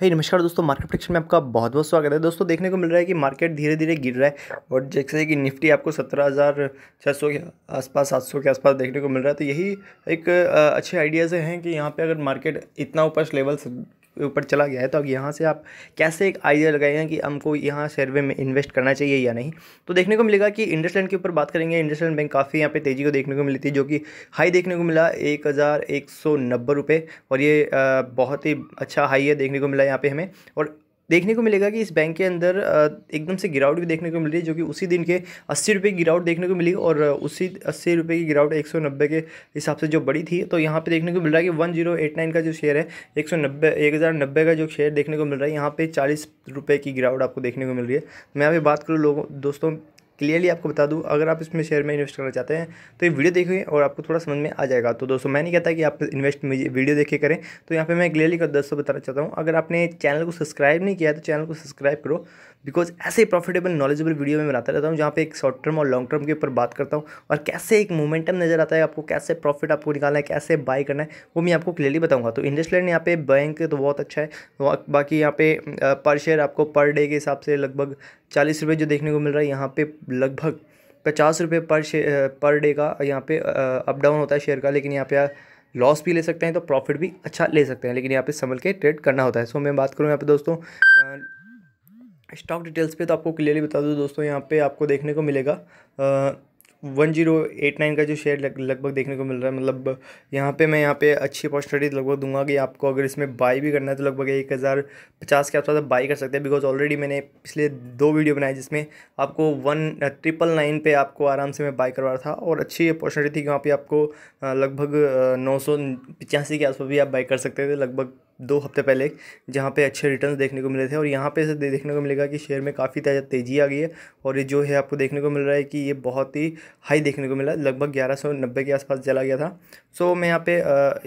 हे hey, नमस्कार दोस्तों market प्रिक्शन में आपका बहुत बहुत स्वागत है दोस्तों देखने को मिल रहा है कि मार्केट धीरे धीरे गिर रहा है और जैसे कि निफ्टी आपको सत्रह हज़ार छः सौ के आसपास सात सौ के आसपास देखने को मिल रहा है तो यही एक अच्छे आइडियाज़ हैं कि यहाँ पे अगर मार्केट इतना ऊपर लेवल ऊपर चला गया है तो अब यहाँ से आप कैसे एक आइडिया लगाए हैं कि हमको यहाँ सर्वे में इन्वेस्ट करना चाहिए या नहीं तो देखने को मिलेगा कि इंडस्ट्रैंड के ऊपर बात करेंगे इंडस्ट्रैंड बैंक काफ़ी यहाँ पे तेज़ी को देखने को मिली थी जो कि हाई देखने को मिला एक हज़ार एक सौ नब्बे रुपये और ये बहुत ही अच्छा हाई है देखने को मिला यहाँ पे हमें और देखने को मिलेगा कि इस बैंक के अंदर एकदम से गिरावट भी देखने को मिल रही है जो कि उसी दिन के अस्सी रुपये की गिरावट देखने को मिली और उसी अस्सी रुपये की गिरावट एक सौ नब्बे के हिसाब से जो बड़ी थी तो यहाँ पे देखने को मिल रहा है कि वन जीरो एट नाइन का जो शेयर है एक सौ नब्बे एक हज़ार नब्बे का जो शेयर देखने को मिल रहा है यहाँ पर चालीस रुपये की गिरावट आपको देखने को मिल रही है मैं यहाँ बात करूँ लोगों दोस्तों क्लियरली आपको बता दूँ अगर आप इसमें शेयर में इन्वेस्ट करना चाहते हैं तो ये वीडियो देखिए और आपको थोड़ा समझ में आ जाएगा तो दोस्तों मैं नहीं कहता कि आप इन्वेस्ट वीडियो देखे करें तो यहाँ पर मैं क्लियरली कर दस बताना चाहता हूँ अगर आपने चैनल को सब्सक्राइब नहीं किया तो चैनल को सब्सक्राइब करो बिकॉज ऐसे प्रॉफिटेबल नॉलेजेबल वीडियो में बनाता रहता हूँ जहाँ पे एक शॉर्ट टर्म और लॉन्ग टर्म के ऊपर बात करता हूँ और कैसे एक मोमेंटम नजर आता है आपको कैसे प्रॉफिट आपको निकालना है कैसे बाय करना है वो मैं आपको क्लियरली बताऊँगा तो इंडस्ट्रेंड यहाँ पे बैंक तो बहुत अच्छा है बाकी यहाँ पे पर शेयर आपको पर डे के हिसाब से लगभग चालीस रुपये जो देखने को मिल रहा है यहाँ पे लगभग पचास रुपये पर शेयर पर डे का यहाँ पे अप डाउन होता है शेयर का लेकिन यहाँ पे लॉस भी ले सकते हैं तो प्रॉफिट भी अच्छा ले सकते हैं लेकिन यहाँ पे संभल के ट्रेड करना होता है सो मैं बात करूँ यहाँ पे दोस्तों स्टॉक डिटेल्स पे तो आपको क्लियरली बता दूँ दोस्तों यहाँ पे आपको देखने को मिलेगा वन जीरो एट नाइन का जो शेयर लग लगभग देखने को मिल रहा है मतलब यहाँ पे मैं यहाँ पे अच्छी अपॉर्चुनिटी लगभग दूंगा कि आपको अगर इसमें बाई भी करना है तो लगभग एक हज़ार पचास के आसपास आप बाई कर सकते हैं बिकॉज ऑलरेडी मैंने पिछले दो वीडियो बनाए जिसमें आपको वन ट्रिपल नाइन पर आपको आराम से मैं बाई करवा रहा था और अच्छी अपॉर्चुनिटी थी कि वहाँ पर आपको लगभग नौ सौ पचासी के आसपास भी आप बाई कर सकते थे लगभग दो हफ्ते पहले जहाँ पे अच्छे रिटर्न देखने को मिले थे और यहाँ पे से देखने को मिलेगा कि शेयर में काफ़ी ताज़ा तेज़ी आ गई है और ये जो है आपको देखने को मिल रहा है कि ये बहुत ही हाई देखने को मिला लगभग ग्यारह सौ नब्बे के आसपास चला गया था सो मैं यहाँ पे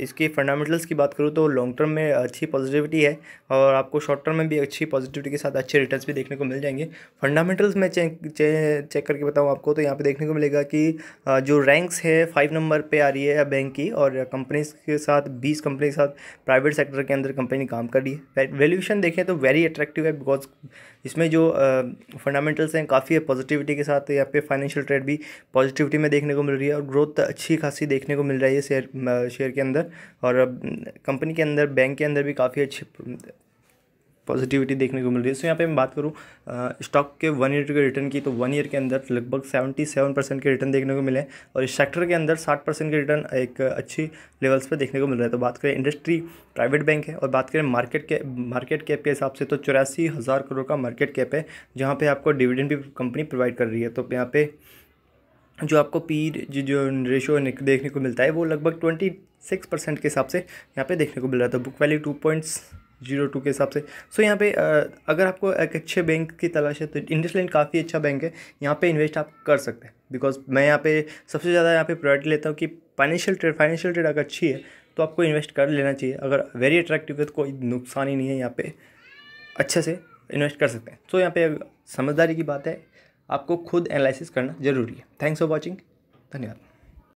इसकी फंडामेंटल्स की बात करूँ तो लॉन्ग टर्म में अच्छी पॉजिटिविटी है और आपको शॉर्ट टर्म में भी अच्छी पॉजिटिविटी के साथ अच्छे रिटर्न भी देखने को मिल जाएंगे फंडामेंटल्स में चेक चेक करके बताऊँ आपको तो यहाँ पर देखने को मिलेगा कि जो रैंक्स है फाइव नंबर पर आ रही है बैंक की और कंपनीज के साथ बीस कंपनी के साथ प्राइवेट सेक्टर के अंदर कंपनी काम कर रही है वैल्यूशन देखें तो वेरी अट्रैक्टिव है बिकॉज इसमें जो फंडामेंटल्स हैं काफ़ी है पॉजिटिविटी के साथ यहाँ पे फाइनेंशियल ट्रेड भी पॉजिटिविटी में देखने को मिल रही है और ग्रोथ अच्छी खासी देखने को मिल रही है शेयर शेयर के अंदर और कंपनी के अंदर बैंक के अंदर भी काफ़ी अच्छी पॉजिटिविटी देखने को मिल रही है सो यहाँ पे मैं बात करूँ स्टॉक के वन ईयर के रिटर्न की तो वन ईयर के अंदर लगभग सेवेंटी सेवन परसेंट के रिटर्न देखने को मिले और इस सेक्टर के अंदर साठ परसेंट के रिटर्न एक अच्छी लेवल्स पर देखने को मिल रहा है तो बात करें इंडस्ट्री प्राइवेट बैंक है और बात करें मार्केट के मार्केट कैप के हिसाब से तो चौरासी हज़ार करोड़ का मार्केट कैप है जहाँ पर आपको डिविडेंड भी कंपनी प्रोवाइड कर रही है तो यहाँ पर जो आपको पी e जो रेशो देखने को मिलता है वो लगभग ट्वेंटी सिक्स परसेंट के हिसाब से यहाँ पे देखने को मिल रहा था book value two points zero two के हिसाब से सो so, यहाँ पे अगर आपको एक अच्छे बैंक की तलाश है तो इंडस लैंड काफ़ी अच्छा बैंक है यहाँ पे इन्वेस्ट आप कर सकते हैं बिकॉज मैं यहाँ पे सबसे ज़्यादा यहाँ पे प्रायोरिटी लेता हूँ कि फाइनेंशियल ट्रेड फाइनेंशियल ट्रेड अगर अच्छी है तो आपको इन्वेस्ट कर लेना चाहिए अगर वेरी अट्रैक्टिव है तो कोई नुकसान ही नहीं है यहाँ पर अच्छे से इन्वेस्ट कर सकते हैं सो so, यहाँ पर समझदारी की बात है आपको खुद एनालिसिस करना ज़रूरी है थैंक्स फॉर वॉचिंग धन्यवाद